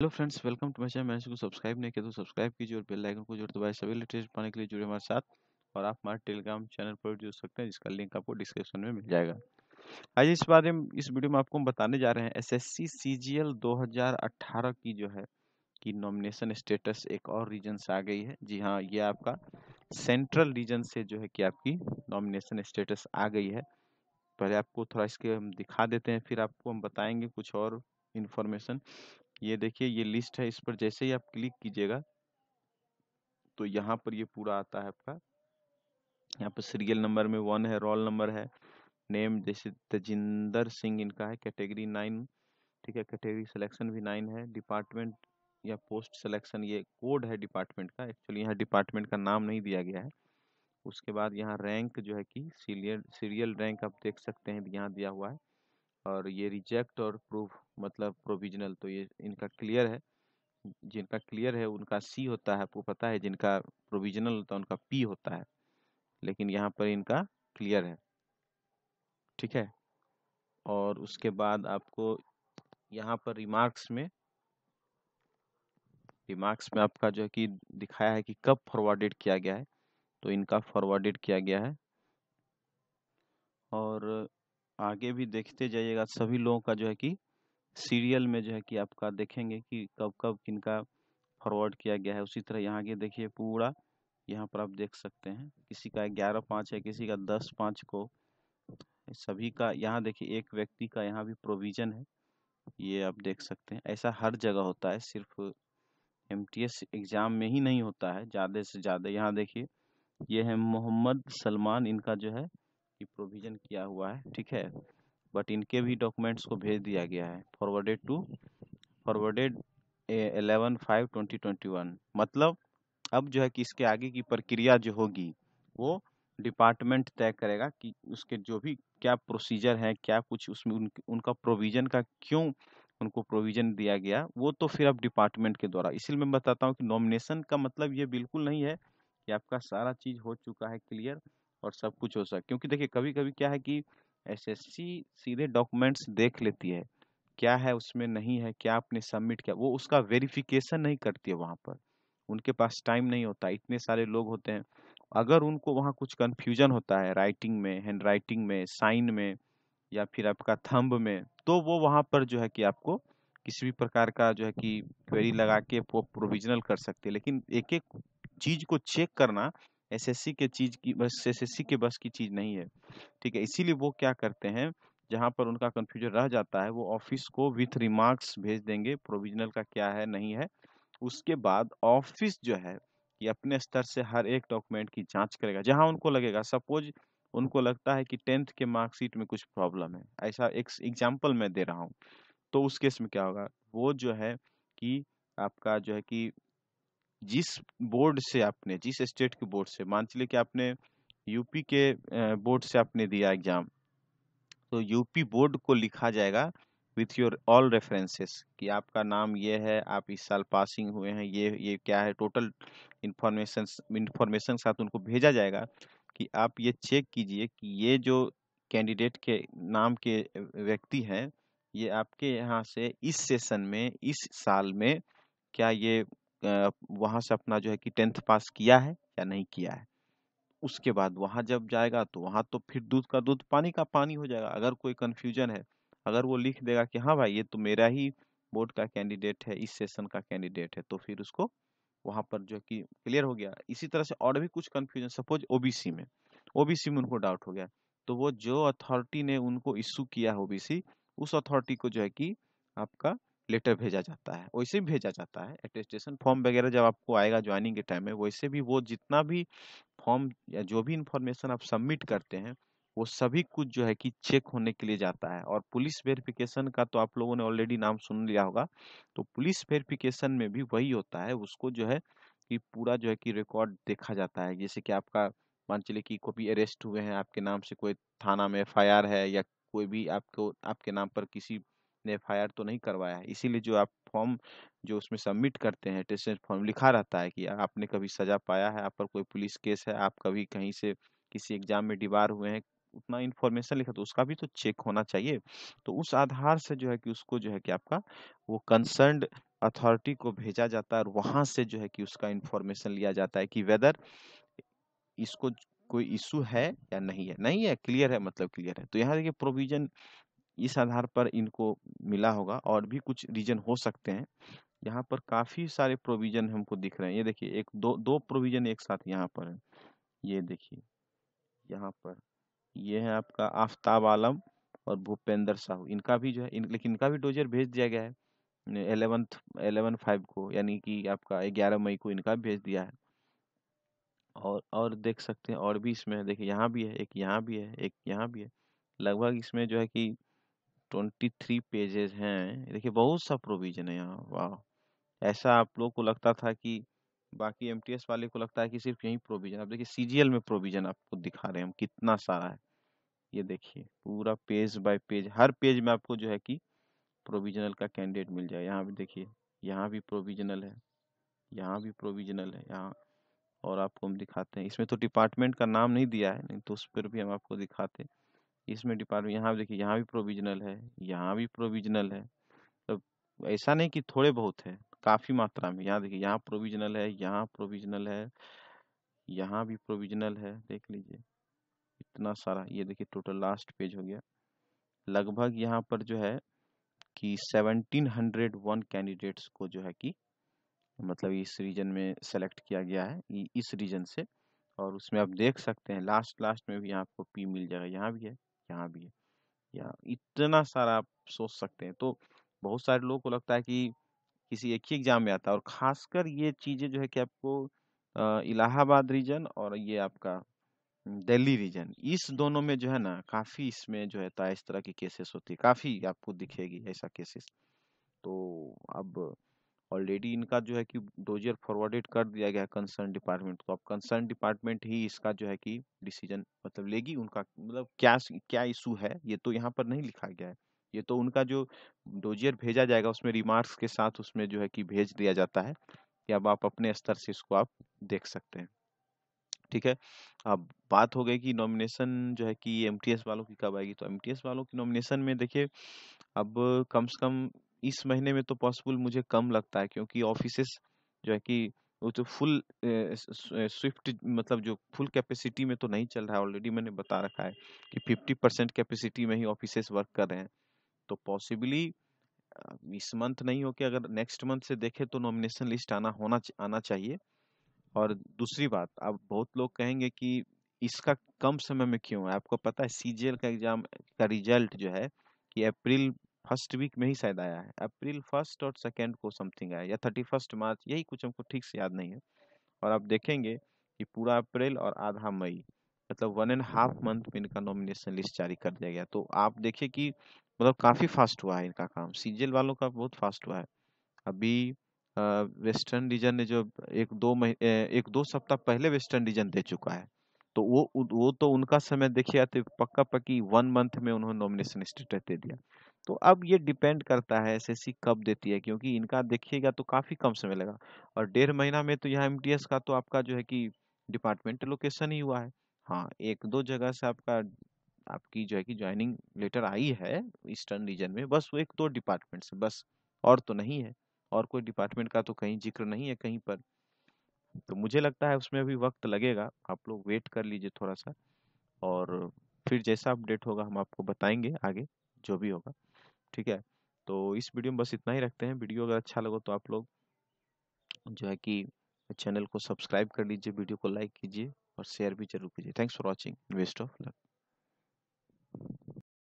hello friends welcome to my channel मैंने subscribe नहीं किया तो सब्सक्राइब कीजिए और बेल आइकन को जोर दबाए सभी लेटेस्ट पाने के लिए जुड़े हमारे साथ और आप हमारे टेलीग्राम चैनल पर जुड़ सकते हैं जिसका लिंक आपको डिस्क्रिप्शन में मिल जाएगा आज इस बारे में इस वीडियो में आपको हम बताने जा रहे हैं एस एस सी की जो है कि नॉमिनेशन स्टेटस एक और रीजन से आ गई है जी हाँ ये आपका सेंट्रल रीजन से जो है कि आपकी नॉमिनेशन स्टेटस आ गई है पहले आपको थोड़ा इसके हम दिखा देते हैं फिर आपको हम बताएंगे कुछ और इन्फॉर्मेशन ये देखिए ये लिस्ट है इस पर जैसे ही आप क्लिक कीजिएगा तो यहाँ पर ये पूरा आता है आपका यहाँ पर सीरियल नंबर में वन है रोल नंबर है नेम जैसे तजिंदर सिंह इनका है कैटेगरी नाइन ठीक है कैटेगरी सिलेक्शन भी नाइन है डिपार्टमेंट या पोस्ट सिलेक्शन ये कोड है डिपार्टमेंट का एक्चुअली यहाँ डिपार्टमेंट का नाम नहीं दिया गया है उसके बाद यहाँ रैंक जो है कि सीरियल सीरियल रैंक आप देख सकते हैं यहाँ दिया हुआ है और ये रिजेक्ट और प्रूफ मतलब प्रोविजनल तो ये इनका क्लियर है जिनका क्लियर है उनका सी होता है आपको पता है जिनका प्रोविजनल होता है उनका पी होता है लेकिन यहाँ पर इनका क्लियर है ठीक है और उसके बाद आपको यहाँ पर रिमार्क्स में रिमार्क्स में आपका जो है कि दिखाया है कि कब फॉरवर्डेड किया गया है तो इनका फॉरवर्डेड किया गया है और आगे भी देखते जाइएगा सभी लोगों का जो है कि सीरियल में जो है कि आपका देखेंगे कि कब कब किनका फॉरवर्ड किया गया है उसी तरह यहाँ के देखिए पूरा यहाँ पर आप देख सकते हैं किसी का ग्यारह पाँच है किसी का दस पाँच को सभी का यहाँ देखिए एक व्यक्ति का यहाँ भी प्रोविज़न है ये आप देख सकते हैं ऐसा हर जगह होता है सिर्फ एम एग्ज़ाम में ही नहीं होता है ज़्यादा से ज़्यादा यहाँ देखिए ये है मोहम्मद सलमान इनका जो है की प्रोविज़न किया हुआ है ठीक है बट इनके भी डॉक्यूमेंट्स को भेज दिया गया है forwarded to forwarded eleven five twenty twenty one मतलब अब जो है कि इसके आगे की प्रक्रिया जो होगी वो डिपार्टमेंट तय करेगा कि उसके जो भी क्या प्रोसीजर है क्या कुछ उसमें उन, उनका प्रोविज़न का क्यों उनको प्रोविज़न दिया गया वो तो फिर अब डिपार्टमेंट के द्वारा इसलिए मैं बताता हूँ कि नॉमिनेशन का मतलब ये बिल्कुल नहीं है कि आपका सारा चीज़ हो चुका है क्लियर और सब कुछ हो सके क्योंकि देखिए कभी कभी क्या है कि एसएससी सीधे डॉक्यूमेंट्स देख लेती है क्या है उसमें नहीं है क्या आपने सबमिट किया वो उसका वेरिफिकेशन नहीं करती है वहाँ पर उनके पास टाइम नहीं होता इतने सारे लोग होते हैं अगर उनको वहाँ कुछ कन्फ्यूजन होता है राइटिंग में हैंड राइटिंग में साइन में या फिर आपका थंब में तो वो वहाँ पर जो है कि आपको किसी भी प्रकार का जो है कि क्वेरी लगा के वो प्रोविजनल कर सकते हैं लेकिन एक एक चीज़ को चेक करना एसएससी के चीज़ की बस एसएससी के बस की चीज़ नहीं है ठीक है इसीलिए वो क्या करते हैं जहाँ पर उनका कन्फ्यूजन रह जाता है वो ऑफिस को विथ रिमार्क्स भेज देंगे प्रोविजनल का क्या है नहीं है उसके बाद ऑफिस जो है कि अपने स्तर से हर एक डॉक्यूमेंट की जांच करेगा जहां उनको लगेगा सपोज उनको लगता है कि टेंथ के मार्कशीट में कुछ प्रॉब्लम है ऐसा एक एग्जाम्पल मैं दे रहा हूँ तो उस केस में क्या होगा वो जो है कि आपका जो है कि जिस बोर्ड से आपने जिस स्टेट के बोर्ड से मान चलिए कि आपने यूपी के बोर्ड से आपने दिया एग्जाम तो यूपी बोर्ड को लिखा जाएगा विथ योर ऑल रेफरेंसेस कि आपका नाम ये है आप इस साल पासिंग हुए हैं ये ये क्या है टोटल इन्फॉर्मेशन इन्फॉर्मेशन के साथ उनको भेजा जाएगा कि आप ये चेक कीजिए कि ये जो कैंडिडेट के नाम के व्यक्ति हैं ये आपके यहाँ से इस सेशन में इस साल में क्या ये वहाँ से अपना जो है कि टेंथ पास किया है या नहीं किया है उसके बाद वहाँ जब जाएगा तो वहाँ तो फिर दूध का दूध पानी का पानी हो जाएगा अगर कोई कन्फ्यूजन है अगर वो लिख देगा कि हाँ भाई ये तो मेरा ही बोर्ड का कैंडिडेट है इस सेशन का कैंडिडेट है तो फिर उसको वहाँ पर जो कि क्लियर हो गया इसी तरह से और भी कुछ कन्फ्यूजन सपोज ओ में ओ में उनको डाउट हो गया तो वो जो अथॉरिटी ने उनको इशू किया है ओ उस अथॉरिटी को जो है कि आपका लेटर भेजा जाता है वैसे भी भेजा जाता है एटेस्टेशन फॉर्म वगैरह जब आपको आएगा ज्वाइनिंग के टाइम में वैसे भी वो जितना भी फॉर्म या जो भी इंफॉर्मेशन आप सबमिट करते हैं वो सभी कुछ जो है कि चेक होने के लिए जाता है और पुलिस वेरिफिकेशन का तो आप लोगों ने ऑलरेडी नाम सुन लिया होगा तो पुलिस वेरिफिकेशन में भी वही होता है उसको जो है कि पूरा जो है कि रिकॉर्ड देखा जाता है जैसे कि आपका मान चलिए कि कोई अरेस्ट हुए हैं आपके नाम से कोई थाना में एफ है या कोई भी आपको आपके नाम पर किसी आपने एफ तो नहीं करवाया है इसीलिए जो आप फॉर्म जो उसमें सबमिट करते हैं टेस्ट फॉर्म लिखा रहता है कि आपने कभी सज़ा पाया है आप पर कोई पुलिस केस है आप कभी कहीं से किसी एग्जाम में डिबार हुए हैं उतना इन्फॉर्मेशन लिखा तो उसका भी तो चेक होना चाहिए तो उस आधार से जो है कि उसको जो है कि आपका वो कंसर्न अथॉरिटी को भेजा जाता है और वहाँ से जो है कि उसका इन्फॉर्मेशन लिया जाता है कि वेदर इसको कोई इशू है या नहीं है नहीं है क्लियर है मतलब क्लियर है तो यहाँ देखिए प्रोविजन इस आधार पर इनको मिला होगा और भी कुछ रीजन हो सकते हैं यहाँ पर काफ़ी सारे प्रोविजन हमको दिख रहे हैं ये देखिए एक दो दो प्रोविजन एक साथ यहाँ पर है ये देखिए यहाँ पर ये है आपका आफ्ताब आलम और भूपेंद्र साहू इनका भी जो है इन, लेकिन इनका भी डोजर भेज दिया गया है एलेवंथ एलेवन फाइव को यानी कि आपका ग्यारह मई को इनका भेज दिया है और और देख सकते हैं और भी इसमें देखिए यहाँ भी है एक यहाँ भी है एक यहाँ भी है लगभग इसमें जो है कि ट्वेंटी थ्री पेजेज हैं देखिए बहुत सा प्रोविजन है यहाँ वाह ऐसा आप लोग को लगता था कि बाकी एम वाले को लगता है कि सिर्फ यही प्रोविजन आप देखिए सी में प्रोविजन आपको दिखा रहे हैं हम कितना सारा है ये देखिए पूरा पेज बाय पेज हर पेज में आपको जो है कि प्रोविजनल का कैंडिडेट मिल जाए यहाँ भी देखिए यहाँ भी प्रोविजनल है यहाँ भी प्रोविजनल है यहाँ और आपको हम दिखाते हैं इसमें तो डिपार्टमेंट का नाम नहीं दिया है नहीं तो उस पर भी हम आपको दिखाते हैं इसमें डिपार्टमेंट यहाँ देखिए यहाँ भी प्रोविजनल है यहाँ भी प्रोविजनल है तो ऐसा नहीं कि थोड़े बहुत है काफ़ी मात्रा में यहाँ देखिए यहाँ प्रोविजनल है यहाँ प्रोविजनल है यहाँ भी प्रोविजनल है देख लीजिए इतना सारा ये देखिए टोटल लास्ट पेज हो गया लगभग यहाँ पर जो है कि 1701 कैंडिडेट्स को जो है कि मतलब इस रीजन में सेलेक्ट किया गया है इस रीजन से और उसमें आप देख सकते हैं लास्ट लास्ट में भी आपको पी मिल जाएगा यहाँ भी है यहाँ भी या इतना सारा आप सोच सकते हैं तो बहुत सारे लोगों को लगता है कि किसी एक ही एग्जाम में आता है और खासकर ये चीज़ें जो है कि आपको इलाहाबाद रीजन और ये आपका दिल्ली रीजन इस दोनों में जो है ना काफ़ी इसमें जो है इस तरह की केसेस होती है काफ़ी आपको दिखेगी ऐसा केसेस तो अब ऑलरेडी इनका जो है कि डोजियर फॉरवर्डेड कर दिया गया है कंसर्न डिपार्टमेंट तो अब कंसर्न डिपार्टमेंट ही इसका जो है कि डिसीजन मतलब लेगी उनका मतलब क्या क्या इशू है ये तो यहाँ पर नहीं लिखा गया है ये तो उनका जो डोजियर भेजा जाएगा उसमें रिमार्क्स के साथ उसमें जो है कि भेज दिया जाता है कि अब आप अपने स्तर से इसको आप देख सकते हैं ठीक है अब बात हो गई कि नॉमिनेशन जो है कि एम वालों की कब आएगी तो एम वालों की नॉमिनेशन में देखिए अब कम से कम इस महीने में तो पॉसिबल मुझे कम लगता है क्योंकि ऑफिसेस जो है कि वो तो फुल स्विफ्ट मतलब जो फुल कैपेसिटी में तो नहीं चल रहा है ऑलरेडी मैंने बता रखा है कि फिफ्टी परसेंट कैपेसिटी में ही ऑफिसेस वर्क कर रहे हैं तो पॉसिबली इस मंथ नहीं हो कि अगर नेक्स्ट मंथ से देखें तो नॉमिनेशन लिस्ट आना होना आना चाहिए और दूसरी बात अब बहुत लोग कहेंगे कि इसका कम समय में क्यों है आपको पता है सी का एग्ज़ाम का रिजल्ट जो है कि अप्रैल फर्स्ट वीक में ही शायद आया है अप्रैल फर्स्ट और सेकेंड को समथिंग आया या थर्टी फर्स्ट मार्च यही कुछ हमको ठीक से याद नहीं है और आप देखेंगे कि पूरा अप्रैल और आधा मई मतलब वन एंड हाफ मंथ में इनका नॉमिनेशन लिस्ट जारी कर दिया गया तो आप देखिए कि मतलब काफ़ी फास्ट हुआ है इनका काम सीजल वालों का बहुत फास्ट हुआ है अभी वेस्टर्न रीजन ने जो एक दो महीने एक दो सप्ताह पहले वेस्टर्न रीजन दे चुका है तो वो वो तो उनका समय देखिए पक्का पक्की वन मंथ में उन्होंने नॉमिनेशन स्टेटस दे दिया तो अब ये डिपेंड करता है एस कब देती है क्योंकि इनका देखिएगा तो काफ़ी कम समय लगा और डेढ़ महीना में तो यहाँ एम का तो आपका जो है कि डिपार्टमेंट लोकेशन ही हुआ है हाँ एक दो जगह से आपका आपकी जो है कि ज्वाइनिंग लेटर आई है ईस्टर्न रीजन में बस वो एक दो डिपार्टमेंट से बस और तो नहीं है और कोई डिपार्टमेंट का तो कहीं जिक्र नहीं है कहीं पर तो मुझे लगता है उसमें अभी वक्त लगेगा आप लोग वेट कर लीजिए थोड़ा सा और फिर जैसा अपडेट होगा हम आपको बताएंगे आगे जो भी होगा ठीक है तो इस वीडियो में बस इतना ही रखते हैं वीडियो अगर अच्छा लगा तो आप लोग जो है कि चैनल को सब्सक्राइब कर लीजिए वीडियो को लाइक कीजिए और शेयर भी जरूर कीजिए thanks for watching best of luck